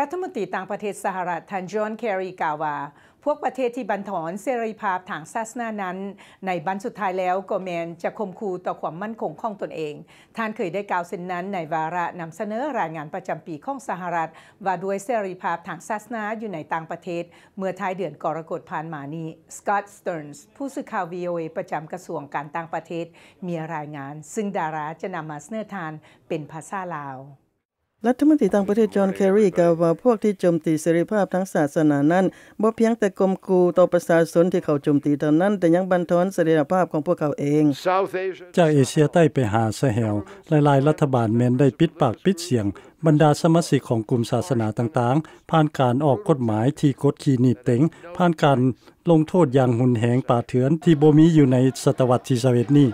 รัฐมนตรีต่างประเทศสหรัฐทันจอห์นแครีกล่าวว่าพวกประเทศที่บันทอนเสรีภาพทางศาสนานั้นในบันสุดท้ายแล้วก็แมนจะคมคูต่อความมั่นคงของตนเอง ท่านเคยได้กล่าวเส้นนั้นในวาระนำเสนอรายงานประจำปีของสหรัฐว่าด้วยเสรีภาพทางศาสนาอยู่ในต่างประเทศเมื่อท้ายเดือนกรกฎผ่านมานี้ สกอตสเติร์นส์ผู้สื่อข่าว VOA ประจำกระทรวงการต่างประเทศมีรายงาน ซึ่งดาราจะนำมาเสนอทานเป็นภาษาลาวรัฐมนตรีต่างประเทศจอห์นแครีกล่าวว่าพวกที่โจมตีเสรีภาพทั้งศาสนานั้นบ่เพียงแต่กลมกูต่อประชาชนที่เขาโจมตีเท่านั้นแต่ยังบันทอนเสรีภาพของพวกเขาเอง จากเอเชียใต้ไปหาสะแหวหลายๆรัฐบาลแม้นได้ปิดปากปิดเสียงบรรดาสมาชิกของกลุ่มศาสนาต่างๆ ผ่านการออกกฎหมายที่กดขี่หนีบเต็งผ่านการลงโทษอย่างหุนแหงป่าเถือนที่บ่มีอยู่ในศตวรรษที่21นี้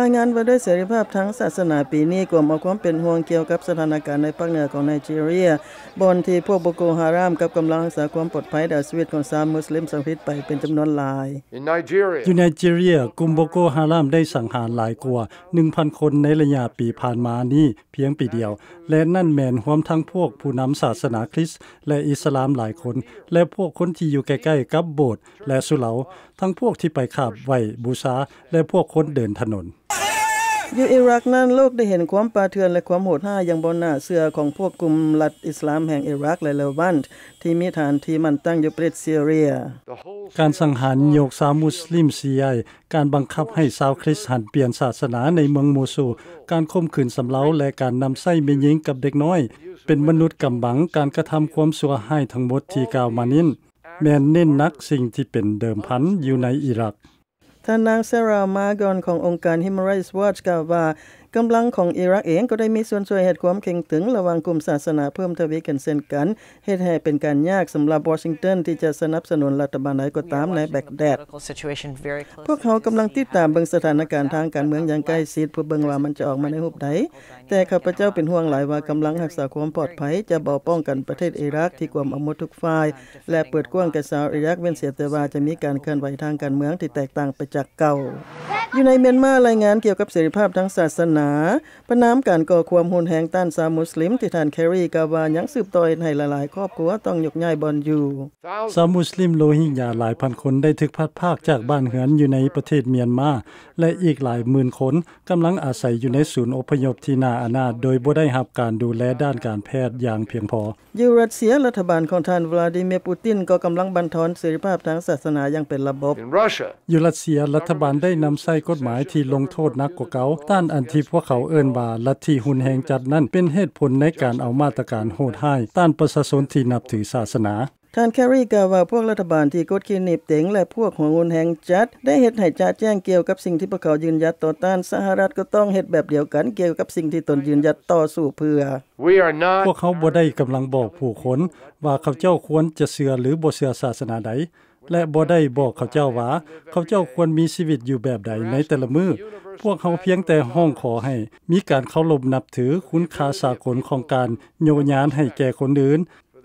รายงานว่าด้วยเสรีภาพทั้งศาสนาปีนี้กลมเอาความเป็นห่วงเกี่ยวกับสถานการณ์ในภาคเหนือของไนจีเรีย บนที่พวกโบโกฮารามกับกำลังรักษาความปลอดภัยด่สวิตของสามมุสลิมสังพิษไปเป็นจำนวนหลายอยู่ไนจีเรียกลุ่มโบโกฮารามได้สังหารหลายกว่า1,000 คนในระยะปีผ่านมานี้เพียงปีเดียว และนั่นแมนรวมทั้งพวกผู้นำศาสนาคริสต์และอิสลามหลายคนและพวกคนที่อยู่ใกล้ๆกับโบสถ์และสุเหลาทั้งพวกที่ไปขับไหวบูชาและพวกคนเดินถนนอยู่อิรักนั้นโลกได้เห็นความปาเทือนและความโหดห้ายัยงบนหน้าเสือของพวกกลุ่มรัฐอิสลามแห่งอิรักและเลวันที่มีฐานที่มันตั้งอยู่ประเทศซีเรีย การสังหารโยกสาวมุสลิมซีไอการบังคับให้สาวคริสต์หันเปลี่ยนศาสนาในเมืองโมซู การข่มขืนสำเล้าและการนำไส้เมียหญิงกับเด็กน้อย เป็นมนุษย์กำบังการกระทำความสัวให้ทั้งหมดที่กล่าวมานินแม้นเน้นนักสิ่งที่เป็นเดิมพันอยู่ในอิรักท่านนางเซรา มากรขององค์การ Human Rights Watch กล่าวว่ากำลังของอิรักเองก็ได้มีส่วนช่วยเหตุความเข่งตึงระหว่างกลุ่มศาสนาเพิ่มทวีกันเซนกัน เหตุแห่เป็นการยากสำหรับวอชิงตันที่จะสนับสนุนรัฐบาลไหนก็ตามในแบกแดด พวกเขากำลังติดตามเบิงสถานการณ์ทางการเมืองอย่างใกล้ชิดเพื่อเบิงว่ามันจะออกมาในรูปใด แต่ข้าพเจ้าเป็นห่วงหลายว่ากำลังรักษาความปลอดภัย จะบ่ป้องกันประเทศอิรักที่ความอมดทุกฝ่ายและเปิดกว้างแก่ชาวอิรักเว้นเสียแต่ว่าจะมีการเคลื่อนไหวทางการเมืองที่แตกต่างไปจากเก่าอยู่ในเมียนมารายงานเกี่ยวกับเสรีภาพทางศาสนาประนามการก่อความหุนแหงต้านสาวมุสลิมที่ทานแครีกาวายังสืบต่อยในหลาย ๆ ครอบครัวต้องยกย่ายบอนอยู่สาวมุสลิมโลหิงญาหลายพันคนได้ถึกพัดภาคจากบ้านเหือนอยู่ในประเทศเมียนมาและอีกหลายหมื่นคนกำลังอาศัยอยู่ในศูนย์อพยพที่นาอานาโดยบ่ได้รับการดูแลด้านการแพทย์อย่างเพียงพอยูรัสเซียรัฐบาลของท่านวลาดิเมียร์ปูตินก็กำลังบันทอนเสรีภาพทางศาสนาอย่างเป็นระบบยูรัสเซียรัฐบาลได้นำใสกฎหมายที่ลงโทษนักกว่าเกาต้านอันที่พวกเขาเอิ้นว่าลัทธิหุนแห่งจัดนั้นเป็นเหตุผลในการเอามาตรการโหดให้ ต้านประชาชนที่นับถือศาสนาท่านแครีกล่าวว่าพวกรัฐบาลที่กดขี่หนีบเต็งและพวกหัวงุนแห่งจัด ได้เหตุให้จดแจ้งเกี่ยวกับสิ่งที่พวกเขายืนยัดต่อต้านสหรัฐก็ต้องเหตุแบบเดียวกันเกี่ยวกับสิ่งที่ตนยืนยัดต่อสู้เพื่อ พวกเขาบ่ได้กำลังบอกผู้คนว่าเขาเจ้าควรจะเสือหรือบ่เสือศาสนาใดและบ่ได้บอกเขาเจ้าว่าเขาเจ้าควรมีชีวิตอยู่แบบใดในแต่ละมือพวกเขาเพียงแต่ห้องขอให้ มีการเคารพนับถือคุณค่าสากลของการโยยานให้แก่คนอื่น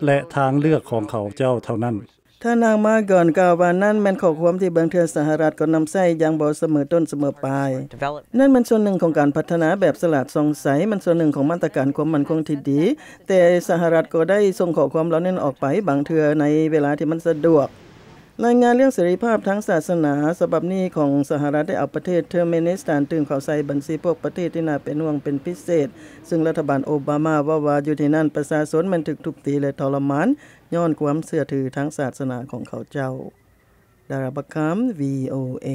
และทางเลือกของเขาเจ้าเท่านั้นท่านางมาก่อนกล่าวว่านั่นแม่นข้อความที่บางเทือสหรัฐก็นำใช้อย่างบ่เสมอต้นเสมอปลายนั่นมันส่วนหนึ่งของการพัฒนาแบบสลัดสงสัยมันส่วนหนึ่งของมาตรการความมันคงที่ดี แต่สหรัฐก็ได้ส่งข้อความเหล่านั้นออกไป บางเทือในเวลาที่มันสะดวกรายงานเรื่องเสรีภาพทั้งศาสนาฉบับนี้ของสหรัฐได้เอาประเทศเทอร์เมนิสถานตึงข่าวใส่บัญชีพวกประเทศที่น่าเป็นห่วงเป็นพิเศษ ซึ่งรัฐบาลโอบามาว่าวาอยู่ที่นั่นประชาชนมันถึกทุกตีและทรมานย้อนความเสื่อถือทั้งศาสนาของเขาเจ้า ดาราบคัม VOA